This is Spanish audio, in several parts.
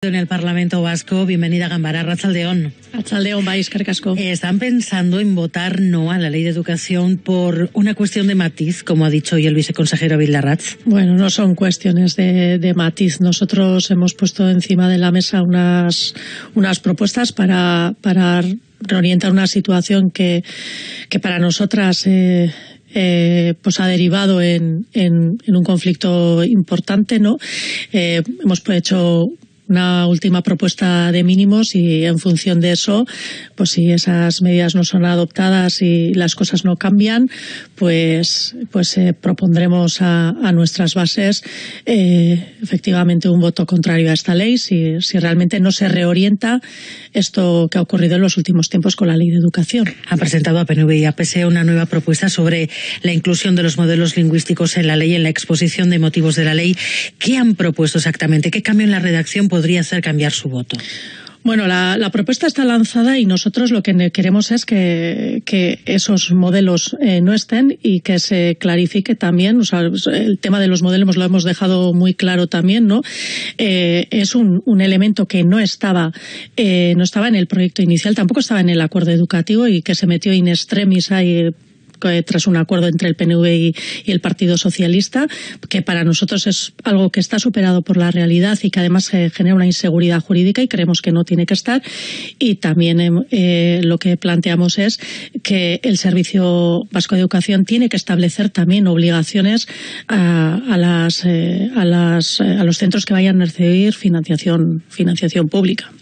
En el Parlamento Vasco, bienvenida a Gambará, Rachaldeón. Rachaldeón, vais, Carcasco. Están pensando en votar no a la ley de educación por una cuestión de matiz, como ha dicho hoy el viceconsejero Ratz? Bueno, no son cuestiones de, matiz. Nosotros hemos puesto encima de la mesa unas, unas propuestas para, para reorientar una situación que, que para nosotras. Eh, eh, pues ha derivado en, un conflicto importante, ¿no? Eh, hemos hecho una última propuesta de mínimos y en función de eso, pues si esas medidas no son adoptadas y las cosas no cambian, pues, pues eh, propondremos a, a, nuestras bases eh, efectivamente un voto contrario a esta ley si, si realmente no se reorienta esto que ha ocurrido en los últimos tiempos con la ley de educación. Ha presentado a PNV y a PSE una nueva propuesta sobre la inclusión de los modelos lingüísticos en la ley, en la exposición de motivos de la ley. ¿Qué han propuesto exactamente? ¿Qué cambio en la redacción? podría hacer cambiar su voto? Bueno, la, propuesta está lanzada y nosotros lo que queremos es que, esos modelos eh, no estén y que se clarifique también. el tema de los modelos lo hemos dejado muy claro también, ¿no? Eh, es un, elemento que no estaba, eh, no estaba en el proyecto inicial, tampoco estaba en el acuerdo educativo y que se metió in extremis ahí tras un acuerdo entre el PNV y, el Partido Socialista, que para nosotros es algo que está superado por la realidad y que además eh, genera una inseguridad jurídica y creemos que no tiene que estar. Y también em, eh, lo que planteamos es que el Servicio Vasco de Educación tiene que establecer también obligaciones a, las, eh, a los centros que vayan a recibir financiación, financiación pública.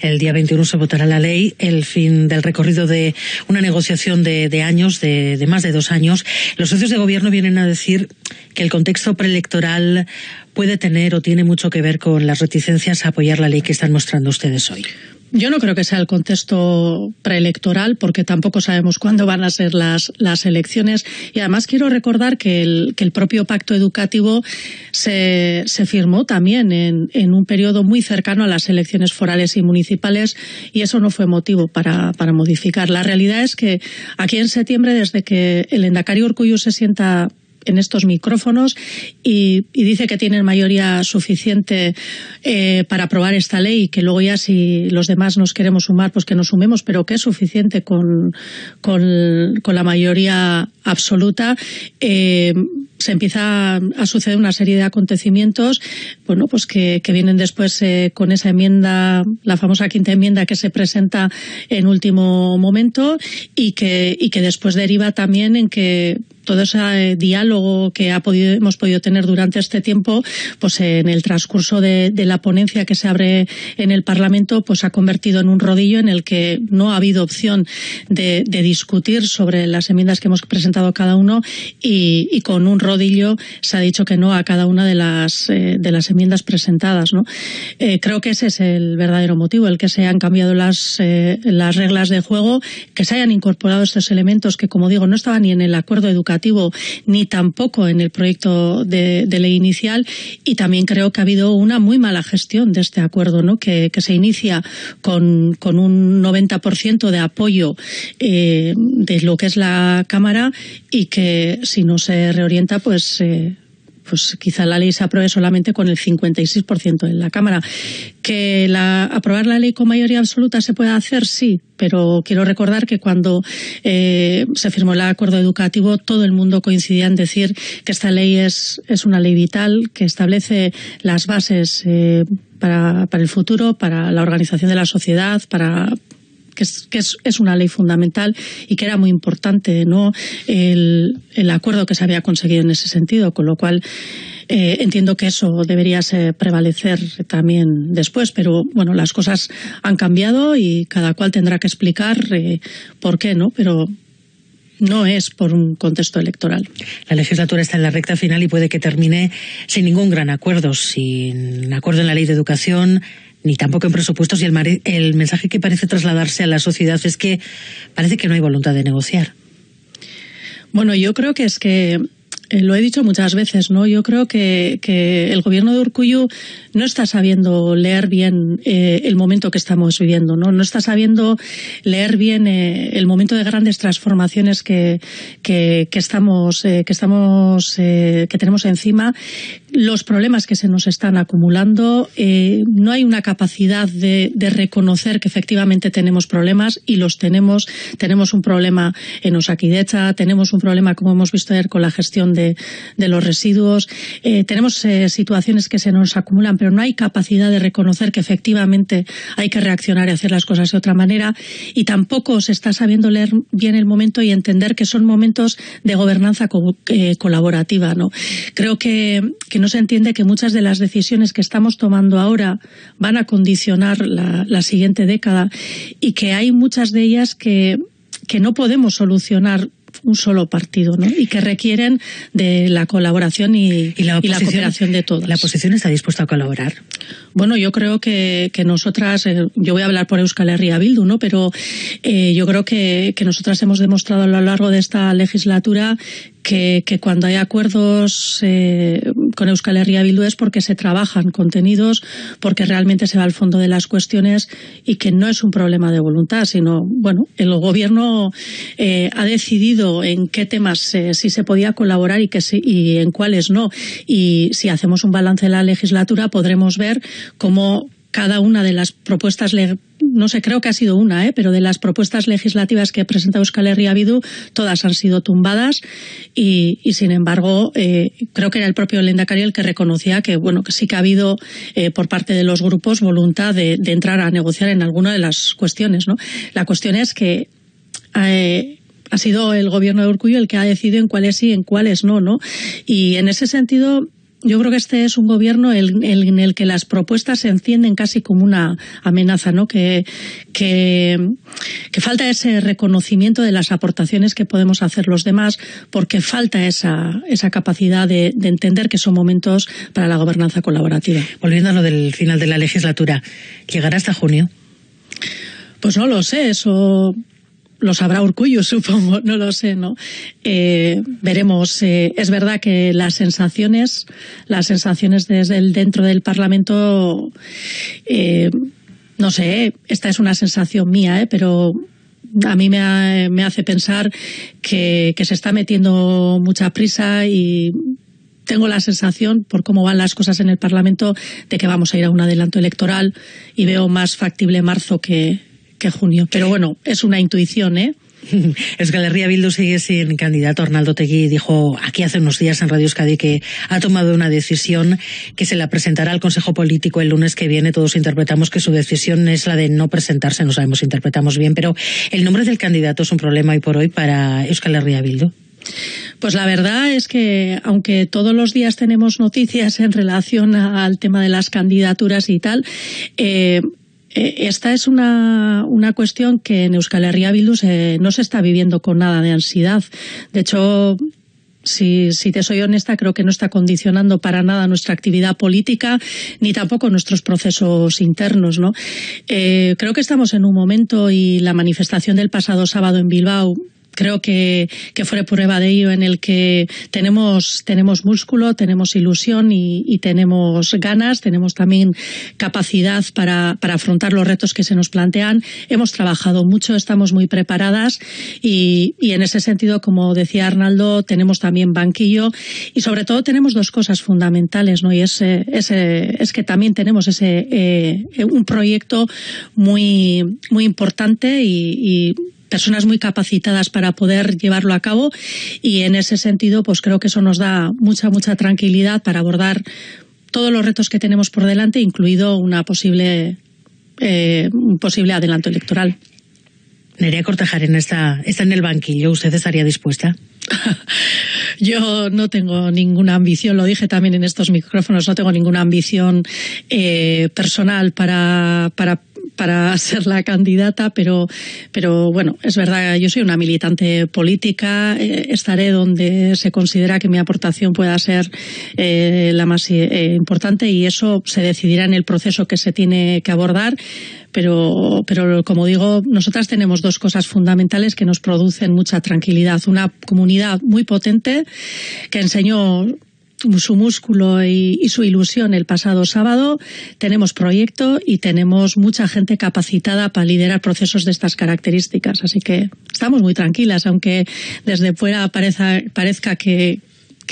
El día 21 se votará la ley, el fin del recorrido de una negociación de, años, de, más de dos años. Los socios de gobierno vienen a decir que el contexto preelectoral puede tener o tiene mucho que ver con las reticencias a apoyar la ley que están mostrando ustedes hoy. Yo no creo que sea el contexto preelectoral porque tampoco sabemos cuándo van a ser las, las elecciones. Y además quiero recordar que el, que el propio pacto educativo se, se firmó también en, en, un periodo muy cercano a las elecciones forales y municipales y eso no fue motivo para, para modificar. La realidad es que aquí en septiembre, desde que el endacario Urcuyo se sienta en estos micrófonos y, dice que tienen mayoría suficiente eh, para aprobar esta ley, y que luego ya si los demás nos queremos sumar, pues que nos sumemos, pero que es suficiente con, con, la mayoría absoluta. Eh, se empieza a suceder una serie de acontecimientos bueno, pues que, vienen después eh, con esa enmienda, la famosa quinta enmienda que se presenta en último momento y que, y que después deriva también en que todo ese eh, diálogo que ha podido, hemos podido tener durante este tiempo, pues en el transcurso de, la ponencia que se abre en el Parlamento, pues ha convertido en un rodillo en el que no ha habido opción de, discutir sobre las enmiendas que hemos presentado cada uno y, con un rodillo se ha dicho que no a cada una de las, eh, de las enmiendas presentadas. Eh, creo que ese es el verdadero motivo, el que se han cambiado las, las reglas de juego, que se hayan incorporado estos elementos que, como digo, no estaban ni en el acuerdo educativo ni tampoco en el proyecto de, ley inicial y también creo que ha habido una muy mala gestión de este acuerdo, ¿no? que, se inicia con, un 90% de apoyo eh, de lo que es la Cámara y que si no se reorienta pues eh, pues quizá la ley se apruebe solamente con el 56% en la Cámara. Que aprobar la ley con mayoría absoluta se pueda hacer, sí, pero quiero recordar que cuando eh, se firmó el acuerdo educativo todo el mundo coincidía en decir que esta ley es, una ley vital que establece las bases eh, para, para el futuro, para la organización de la sociedad, para que, es, una ley fundamental y que era muy importante no el, acuerdo que se había conseguido en ese sentido, con lo cual eh, entiendo que eso debería prevalecer también después, pero bueno, las cosas han cambiado y cada cual tendrá que explicar eh, por qué, ¿no? Pero no es por un contexto electoral. La legislatura está en la recta final y puede que termine sin ningún gran acuerdo, sin acuerdo en la ley de educación, ni tampoco en presupuestos y el, el mensaje que parece trasladarse a la sociedad es que parece que no hay voluntad de negociar. Bueno, yo creo que es que eh, lo he dicho muchas veces, ¿no? Yo creo que, el gobierno de Urcuyu no está sabiendo leer bien eh, el momento que estamos viviendo, ¿no? No está sabiendo leer bien eh, el momento de grandes transformaciones que, que, estamos, que, estamos que tenemos encima, los problemas que se nos están acumulando, no hay una capacidad de, de, reconocer que efectivamente tenemos problemas y los tenemos. Tenemos un problema en Osakidecha, tenemos un problema, como hemos visto ayer, con la gestión de de, los residuos. Eh, tenemos eh, situaciones que se nos acumulan, pero no hay capacidad de reconocer que efectivamente hay que reaccionar y hacer las cosas de otra manera. Y tampoco se está sabiendo leer bien el momento y entender que son momentos de gobernanza eh, colaborativa. ¿no? Creo que, no se entiende que muchas de las decisiones que estamos tomando ahora van a condicionar la, siguiente década y que hay muchas de ellas que, que no podemos solucionar un solo partido, ¿no? Y que requieren de la colaboración y, la, cooperación de todos. ¿La oposición está dispuesta a colaborar? Bueno, yo creo que, que nosotras, eh, yo voy a hablar por Euskal Herria Bildu, ¿no? Pero eh, yo creo que, que nosotras hemos demostrado a lo largo de esta legislatura que, que, cuando hay acuerdos eh, con Euskal Herria Bildu es porque se trabajan contenidos, porque realmente se va al fondo de las cuestiones y que no es un problema de voluntad, sino, bueno, el gobierno eh, ha decidido en qué temas sí se podía colaborar y, que y en cuáles no. Y si hacemos un balance de la legislatura podremos ver cómo cada una de las propuestas no sé, creo que ha sido una, ¿eh? pero de las propuestas legislativas que ha presentado Euskal Herria Bidu, todas han sido tumbadas y, sin embargo, eh, creo que era el propio Lendakari el que reconocía que, bueno, que sí que ha habido eh, por parte de los grupos voluntad de, entrar a negociar en alguna de las cuestiones, ¿no? La cuestión es que, eh, ha sido el gobierno de Urcuyo el que ha decidido en cuáles sí, en cuáles no, ¿no? Y en ese sentido, yo creo que este es un gobierno en, el que las propuestas se encienden casi como una amenaza, ¿no? Que, que, falta ese reconocimiento de las aportaciones que podemos hacer los demás, porque falta esa, esa capacidad de, de entender que son momentos para la gobernanza colaborativa. Volviendo a lo del final de la legislatura, ¿llegará hasta junio? Pues no lo sé, eso lo sabrá orgullo supongo, no lo sé, ¿no? Eh, veremos. Eh, es verdad que las sensaciones, las sensaciones desde el dentro del Parlamento, eh, no sé, esta es una sensación mía, pero a mí me, me hace pensar que, que se está metiendo mucha prisa y tengo la sensación, por cómo van las cosas en el Parlamento, de que vamos a ir a un adelanto electoral y veo más factible marzo que, que junio. Pero bueno, es una intuición, ¿eh? Euskal Herria Bildu sigue sin candidato. Arnaldo Tegui dijo aquí hace unos días en Radio Euskadi que ha tomado una decisión que se la presentará al Consejo Político el lunes que viene. Todos interpretamos que su decisión es la de no presentarse. No sabemos si interpretamos bien, pero el nombre del candidato es un problema hoy por hoy para Euskal Herria Bildu. Pues la verdad es que, aunque todos los días tenemos noticias en relación al tema de las candidaturas y tal, eh, eh, esta es una, una, cuestión que en Euskal Herria Bildu no se está viviendo con nada de ansiedad. De hecho, si, si, te soy honesta, creo que no está condicionando para nada nuestra actividad política ni tampoco nuestros procesos internos. ¿no? Eh, creo que estamos en un momento y la manifestación del pasado sábado en Bilbao creo que, que fue prueba de ello en el que tenemos, tenemos músculo, tenemos ilusión y, tenemos ganas, tenemos también capacidad para, para, afrontar los retos que se nos plantean. Hemos trabajado mucho, estamos muy preparadas y, y en ese sentido, como decía Arnaldo, tenemos también banquillo y sobre todo tenemos dos cosas fundamentales, ¿no? Y es, eh, ese eh, es que también tenemos ese, eh, un proyecto muy, muy importante y personas muy capacitadas para poder llevarlo a cabo y en ese sentido pues creo que eso nos da mucha mucha tranquilidad para abordar todos los retos que tenemos por delante incluido una posible eh, un posible adelanto electoral. Nerea Cortajarena está, está en el banquillo. ¿Usted estaría dispuesta? Yo no tengo ninguna ambición, lo dije también en estos micrófonos, no tengo ninguna ambición eh, personal para, para para ser la candidata, pero, pero bueno, es verdad, yo soy una militante política, eh, estaré donde se considera que mi aportación pueda ser eh, la más eh, importante y eso se decidirá en el proceso que se tiene que abordar. Pero, pero como digo, nosotras tenemos dos cosas fundamentales que nos producen mucha tranquilidad. Una comunidad muy potente que enseñó su músculo y, su ilusión el pasado sábado. Tenemos proyecto y tenemos mucha gente capacitada para liderar procesos de estas características. Así que estamos muy tranquilas, aunque desde fuera parezca que,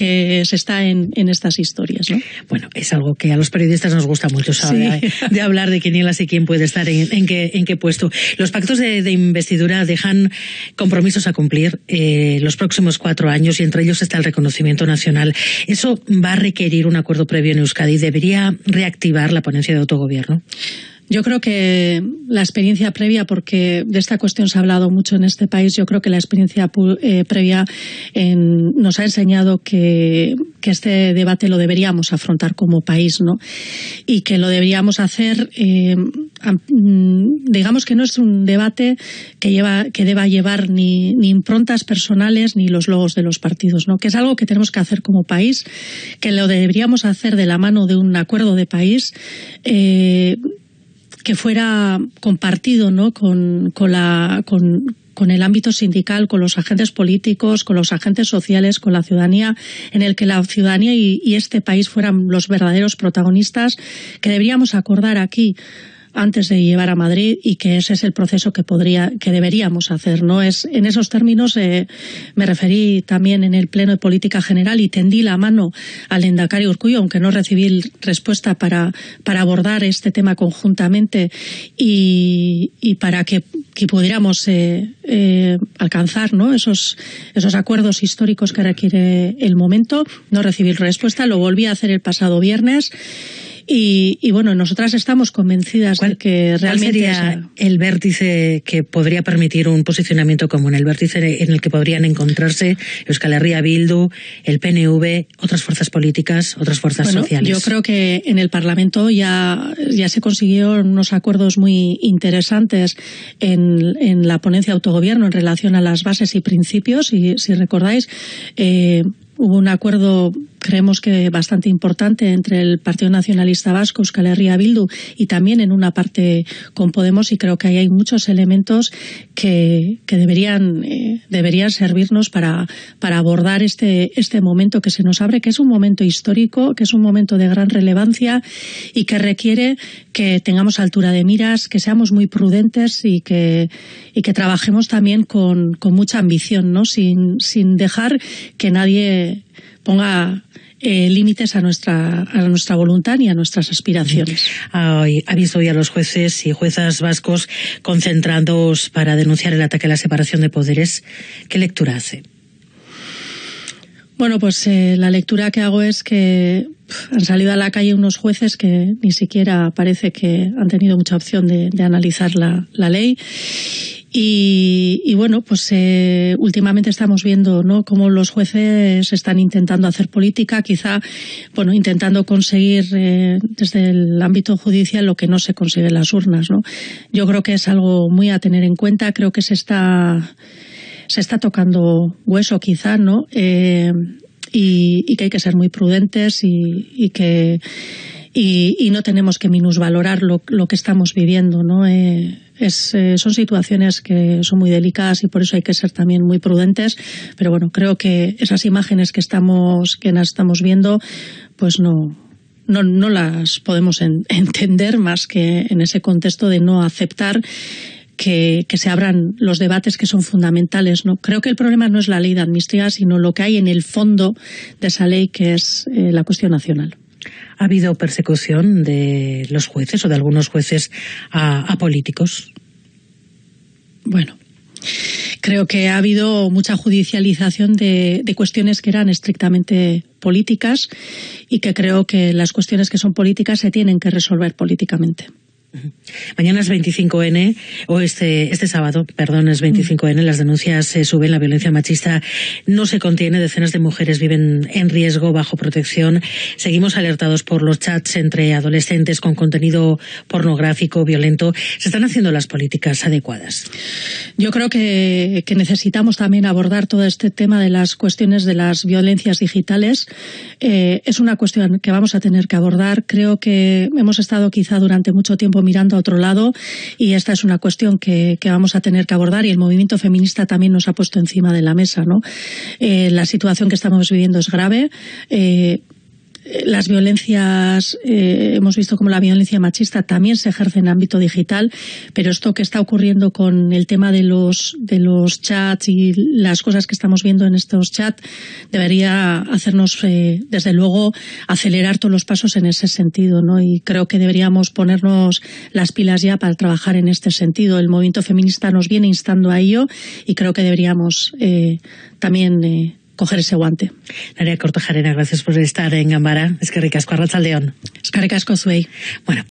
que se está en, estas historias. ¿no? Bueno, es algo que a los periodistas nos gusta mucho saber de hablar de es y quién puede estar en, qué, en qué puesto. Los pactos de, investidura dejan compromisos a cumplir eh, los próximos cuatro años y entre ellos está el reconocimiento nacional. Eso va a requerir un acuerdo previo en Euskadi. ¿Debería reactivar la ponencia de autogobierno? Yo creo que la experiencia previa, porque de esta cuestión se ha hablado mucho en este país, yo creo que la experiencia eh, previa nos ha enseñado que, este debate lo deberíamos afrontar como país, ¿no? Y que lo deberíamos hacer, eh, mm, digamos que no es un debate que, lleva, que deba llevar ni, ni improntas personales ni los logos de los partidos, ¿no? Que es algo que tenemos que hacer como país, que lo deberíamos hacer de la mano de un acuerdo de país. Eh, que fuera compartido ¿no? con, con, la, con, el ámbito sindical, con los agentes políticos, con los agentes sociales, con la ciudadanía, en el que la ciudadanía y, y este país fueran los verdaderos protagonistas que deberíamos acordar aquí antes de llevar a Madrid y que ese es el proceso que podría, que deberíamos hacer. No es en esos términos eh, me referí también en el pleno de política general y tendí la mano al endacario Urcuyo, aunque no recibí respuesta para para abordar este tema conjuntamente y, y para que, que pudiéramos eh, eh, alcanzar ¿no? esos, esos acuerdos históricos que requiere el momento. No recibí respuesta, lo volví a hacer el pasado viernes. Y, y bueno, nosotras estamos convencidas de que realmente sería el vértice que podría permitir un posicionamiento común, el vértice en el que podrían encontrarse Euskal Herria Bildu, el PNV, otras fuerzas políticas, otras fuerzas sociales. Yo creo que en el Parlamento ya, ya se consiguieron unos acuerdos muy interesantes en, en la ponencia de autogobierno en relación a las bases y principios. Y si recordáis, eh, hubo un acuerdo creemos que bastante importante entre el Partido Nacionalista Vasco, Euskal Herria Bildu y también en una parte con Podemos y creo que ahí hay muchos elementos que, deberían, eh, deberían servirnos para, para abordar este, este momento que se nos abre, que es un momento histórico, que es un momento de gran relevancia y que requiere que tengamos altura de miras, que seamos muy prudentes y que, y que trabajemos también con, mucha ambición, ¿no? sin, sin dejar que nadie ponga eh, límites a nuestra, a nuestra voluntad y a nuestras aspiraciones. ha visto hoy a los jueces y juezas vascos concentrados para denunciar el ataque a la separación de poderes. ¿Qué lectura hace? Bueno, pues eh, la lectura que hago es que han salido a la calle unos jueces que ni siquiera parece que han tenido mucha opción de, analizar la, la ley y, bueno, pues eh, últimamente estamos viendo ¿no? cómo los jueces están intentando hacer política, quizá bueno, intentando conseguir eh, desde el ámbito judicial lo que no se consigue en las urnas. ¿no? Yo creo que es algo muy a tener en cuenta, creo que se está, se está tocando hueso quizá, ¿no? Eh, y, que hay que ser muy prudentes y, que y, no tenemos que minusvalorar lo, lo que estamos viviendo, ¿no? Eh, son situaciones que son muy delicadas y por eso hay que ser también muy prudentes. Pero bueno, creo que esas imágenes que estamos, que estamos viendo, pues no, no, las podemos entender más que en ese contexto de no aceptar que, se abran los debates que son fundamentales. ¿no? Creo que el problema no es la ley de amnistía, sino lo que hay en el fondo de esa ley, que es eh, la cuestión nacional. ¿Ha habido persecución de los jueces o de algunos jueces a, políticos? Bueno, creo que ha habido mucha judicialización de, cuestiones que eran estrictamente políticas y que creo que las cuestiones que son políticas se tienen que resolver políticamente. Mañana es 25N, o este, este sábado, perdón, es 25N, las denuncias se suben, la violencia machista no se contiene, decenas de mujeres viven en riesgo, bajo protección. Seguimos alertados por los chats entre adolescentes con contenido pornográfico, violento. ¿Se están haciendo las políticas adecuadas? Yo creo que, necesitamos también abordar todo este tema de las cuestiones de las violencias digitales. Eh, es una cuestión que vamos a tener que abordar. Creo que hemos estado quizá durante mucho tiempo mirando a otro lado y esta es una cuestión que, vamos a tener que abordar y el movimiento feminista también nos ha puesto encima de la mesa. ¿no? Eh, la situación que estamos viviendo es grave. Eh, las violencias, eh, hemos visto como la violencia machista también se ejerce en ámbito digital, pero esto que está ocurriendo con el tema de los, de los chats y las cosas que estamos viendo en estos chats debería hacernos, eh, desde luego, acelerar todos los pasos en ese sentido, ¿no? Y creo que deberíamos ponernos las pilas ya para trabajar en este sentido. El movimiento feminista nos viene instando a ello y creo que deberíamos eh, también eh, coger ese guante. María Cortojarena, gracias por estar en Gambara. Es que ricasco, Arrachaldeón. Es que ricasco, Suey. Bueno.